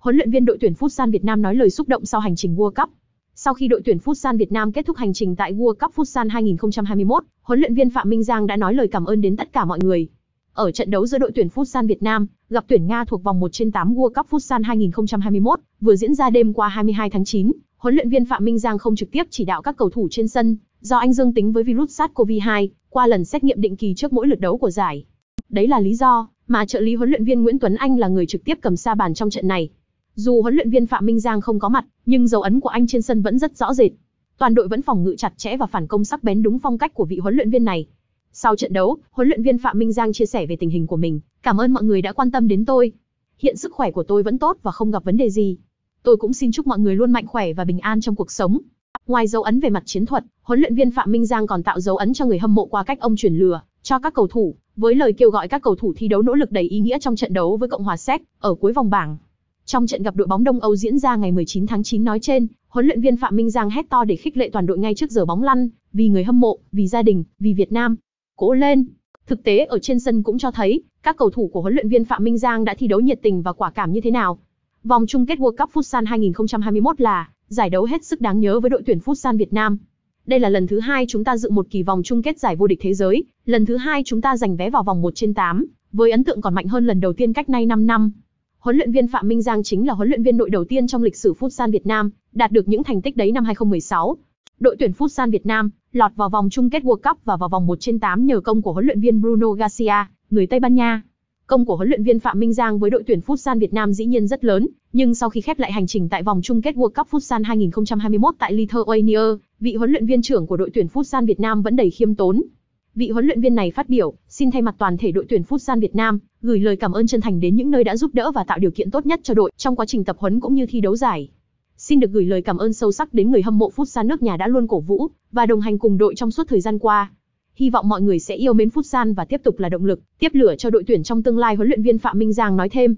Huấn luyện viên đội tuyển Futsal Việt Nam nói lời xúc động sau hành trình World Cup. Sau khi đội tuyển Futsal Việt Nam kết thúc hành trình tại World Cup Futsal 2021, huấn luyện viên Phạm Minh Giang đã nói lời cảm ơn đến tất cả mọi người. Ở trận đấu giữa đội tuyển Futsal Việt Nam gặp tuyển Nga thuộc vòng 1 trên 8 World Cup Futsal 2021 vừa diễn ra đêm qua 22 tháng 9, huấn luyện viên Phạm Minh Giang không trực tiếp chỉ đạo các cầu thủ trên sân, do anh dương tính với virus SARS-CoV-2 qua lần xét nghiệm định kỳ trước mỗi lượt đấu của giải. Đấy là lý do mà trợ lý huấn luyện viên Nguyễn Tuấn Anh là người trực tiếp cầm sa bàn trong trận này. Dù huấn luyện viên Phạm Minh Giang không có mặt, nhưng dấu ấn của anh trên sân vẫn rất rõ rệt. Toàn đội vẫn phòng ngự chặt chẽ và phản công sắc bén đúng phong cách của vị huấn luyện viên này. Sau trận đấu, huấn luyện viên Phạm Minh Giang chia sẻ về tình hình của mình, "Cảm ơn mọi người đã quan tâm đến tôi. Hiện sức khỏe của tôi vẫn tốt và không gặp vấn đề gì. Tôi cũng xin chúc mọi người luôn mạnh khỏe và bình an trong cuộc sống." Ngoài dấu ấn về mặt chiến thuật, huấn luyện viên Phạm Minh Giang còn tạo dấu ấn cho người hâm mộ qua cách ông truyền lừa cho các cầu thủ, với lời kêu gọi các cầu thủ thi đấu nỗ lực đầy ý nghĩa trong trận đấu với Cộng hòa Séc ở cuối vòng bảng. Trong trận gặp đội bóng Đông Âu diễn ra ngày 19 tháng 9 nói trên, huấn luyện viên Phạm Minh Giang hét to để khích lệ toàn đội ngay trước giờ bóng lăn, vì người hâm mộ, vì gia đình, vì Việt Nam. Cố lên! Thực tế ở trên sân cũng cho thấy, các cầu thủ của huấn luyện viên Phạm Minh Giang đã thi đấu nhiệt tình và quả cảm như thế nào. Vòng chung kết World Cup Futsal 2021 là giải đấu hết sức đáng nhớ với đội tuyển Futsal Việt Nam. Đây là lần thứ hai chúng ta dự một kỳ vòng chung kết giải vô địch thế giới, lần thứ hai chúng ta giành vé vào vòng 1 trên 8, với ấn tượng còn mạnh hơn lần đầu tiên cách nay 5 năm. Huấn luyện viên Phạm Minh Giang chính là huấn luyện viên đội đầu tiên trong lịch sử Futsal Việt Nam, đạt được những thành tích đấy năm 2016. Đội tuyển Futsal Việt Nam lọt vào vòng chung kết World Cup và vào vòng 1 trên 8 nhờ công của huấn luyện viên Bruno Garcia, người Tây Ban Nha. Công của huấn luyện viên Phạm Minh Giang với đội tuyển Futsal Việt Nam dĩ nhiên rất lớn, nhưng sau khi khép lại hành trình tại vòng chung kết World Cup Futsal 2021 tại Lithuania, vị huấn luyện viên trưởng của đội tuyển Futsal Việt Nam vẫn đầy khiêm tốn vị huấn luyện viên này phát biểu, xin thay mặt toàn thể đội tuyển Futsal Việt Nam, gửi lời cảm ơn chân thành đến những nơi đã giúp đỡ và tạo điều kiện tốt nhất cho đội trong quá trình tập huấn cũng như thi đấu giải. Xin được gửi lời cảm ơn sâu sắc đến người hâm mộ Futsal nước nhà đã luôn cổ vũ và đồng hành cùng đội trong suốt thời gian qua. Hy vọng mọi người sẽ yêu mến Futsal và tiếp tục là động lực, tiếp lửa cho đội tuyển trong tương lai huấn luyện viên Phạm Minh Giang nói thêm.